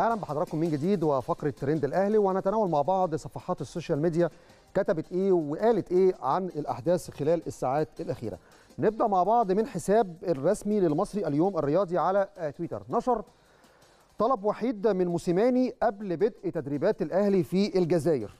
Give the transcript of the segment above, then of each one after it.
اهلا بحضراتكم من جديد وفقره ترند الاهلي وهنتناول مع بعض صفحات السوشيال ميديا كتبت ايه وقالت ايه عن الاحداث خلال الساعات الاخيره نبدا مع بعض من حساب الرسمي للمصري اليوم الرياضي على تويتر نشر طلب وحيد من موسيماني قبل بدء تدريبات الاهلي في الجزائر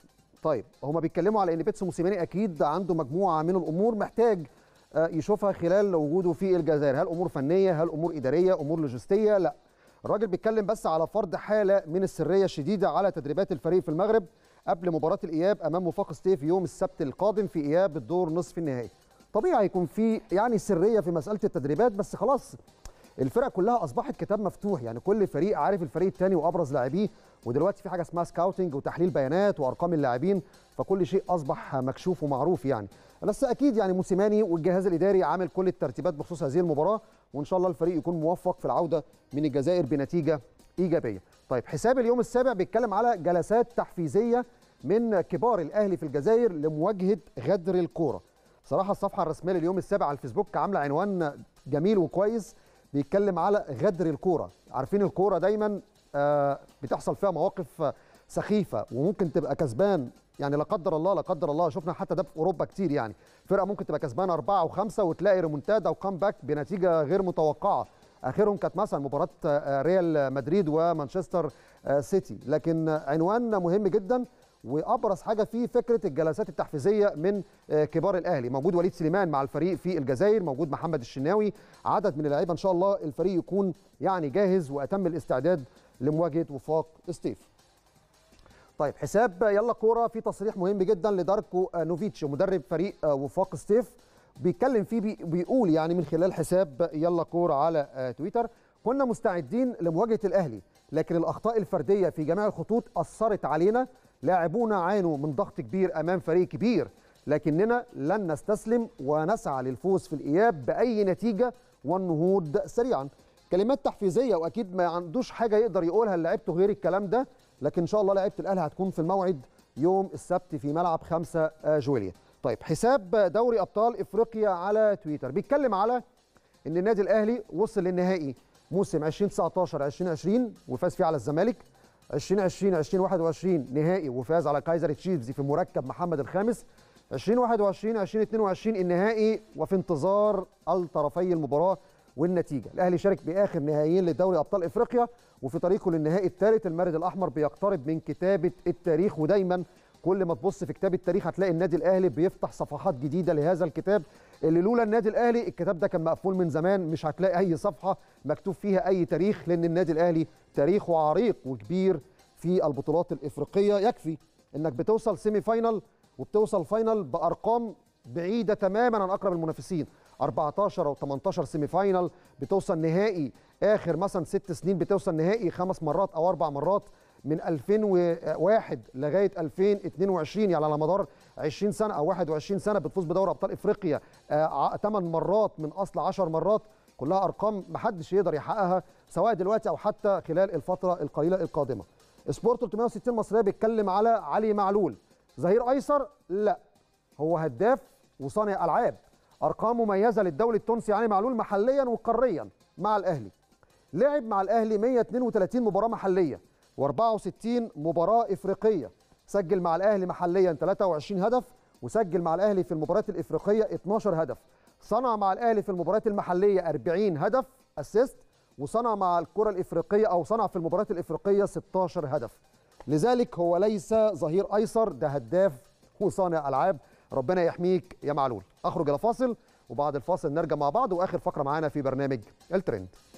طيب هما بيتكلموا على ان بيتس موسيماني اكيد عنده مجموعه من الامور محتاج آه، يشوفها خلال وجوده في الجزائر هل امور فنيه هل امور اداريه امور لوجستيه لا الراجل بيتكلم بس على فرض حاله من السريه الشديده على تدريبات الفريق في المغرب قبل مباراه الاياب امام وفاق ستيف يوم السبت القادم في اياب الدور نصف النهائي طبيعي يكون في يعني سريه في مساله التدريبات بس خلاص الفرق كلها اصبحت كتاب مفتوح يعني كل فريق عارف الفريق الثاني وابرز لاعبيه ودلوقتي في حاجه اسمها سكاوتنج وتحليل بيانات وارقام اللاعبين فكل شيء اصبح مكشوف ومعروف يعني بس اكيد يعني موسيماني والجهاز الاداري عامل كل الترتيبات بخصوص هذه المباراه وان شاء الله الفريق يكون موفق في العوده من الجزائر بنتيجه ايجابيه طيب حساب اليوم السابع بيتكلم على جلسات تحفيزيه من كبار الاهلي في الجزائر لمواجهه غدر الكوره صراحه الصفحه الرسميه لليوم السابع على الفيسبوك عامله عنوان جميل وكويس بيتكلم على غدر الكوره عارفين الكوره دايما آه، بتحصل فيها مواقف سخيفه وممكن تبقى كسبان يعني لا قدر الله لا قدر الله شفنا حتى ده في اوروبا كتير يعني فرقه ممكن تبقى كسبانه اربعه وخمسه وتلاقي ريمونتادا باك بنتيجه غير متوقعه اخرهم كانت مثلا مباراه آه، ريال مدريد ومانشستر آه، سيتي لكن عنوان مهم جدا وابرز حاجه فيه فكره الجلسات التحفيزيه من آه، كبار الاهلي موجود وليد سليمان مع الفريق في الجزائر موجود محمد الشناوي عدد من اللعيبه ان شاء الله الفريق يكون يعني جاهز واتم الاستعداد لمواجهه وفاق ستيف طيب حساب يلا كوره في تصريح مهم جدا لداركو آه، نوفيتش مدرب فريق آه، وفاق ستيف بيتكلم فيه بيقول يعني من خلال حساب يلا كوره على تويتر كنا مستعدين لمواجهه الاهلي لكن الاخطاء الفرديه في جميع الخطوط اثرت علينا لاعبونا عانوا من ضغط كبير امام فريق كبير لكننا لن نستسلم ونسعى للفوز في الاياب باي نتيجه والنهوض سريعا كلمات تحفيزيه واكيد ما عندوش حاجه يقدر يقولها لعيبته غير الكلام ده لكن ان شاء الله لعيبه الاهلي هتكون في الموعد يوم السبت في ملعب 5 آه، جويليا طيب حساب دوري ابطال افريقيا على تويتر بيتكلم على ان النادي الاهلي وصل للنهائي موسم 2019 2020 وفاز فيه على الزمالك 2020 2021 نهائي وفاز على كايزر تشيفز في مركب محمد الخامس 2021 2022 النهائي وفي انتظار الطرفي المباراه والنتيجه الاهلي شارك باخر نهائيين لدوري ابطال افريقيا وفي طريقه للنهائي الثالث المارد الاحمر بيقترب من كتابه التاريخ ودايما كل ما تبص في كتاب التاريخ هتلاقي النادي الاهلي بيفتح صفحات جديده لهذا الكتاب اللي لولا النادي الاهلي الكتاب ده كان مقفول من زمان مش هتلاقي اي صفحه مكتوب فيها اي تاريخ لان النادي الاهلي تاريخه عريق وكبير في البطولات الافريقيه يكفي انك بتوصل سيمي فاينل وبتوصل فاينل بارقام بعيده تماما عن اقرب المنافسين 14 او 18 سيمي فاينل بتوصل نهائي اخر مثلا ست سنين بتوصل نهائي خمس مرات او اربع مرات من 2001 لغايه 2022 يعني على مدار 20 سنه او 21 سنه بتفوز بدوري ابطال افريقيا 8 آه، مرات من اصل 10 مرات كلها ارقام محدش يقدر يحققها سواء دلوقتي او حتى خلال الفتره القليله القادمه. سبورت 360 مصريه بيتكلم على علي معلول ظهير ايسر لا هو هداف وصانع العاب ارقام مميزه للدوري التونسي علي معلول محليا وقاريا مع الاهلي. لعب مع الاهلي 132 مباراه محليه و64 مباراة إفريقية سجل مع الأهلي محليا 23 هدف وسجل مع الأهلي في المباريات الإفريقية 12 هدف صنع مع الأهلي في المباريات المحلية 40 هدف أسيست وصنع مع الكرة الإفريقية أو صنع في المباريات الإفريقية 16 هدف لذلك هو ليس ظهير أيسر ده هداف وصانع ألعاب ربنا يحميك يا معلول أخرج إلى فاصل وبعد الفاصل نرجع مع بعض وآخر فقرة معانا في برنامج الترند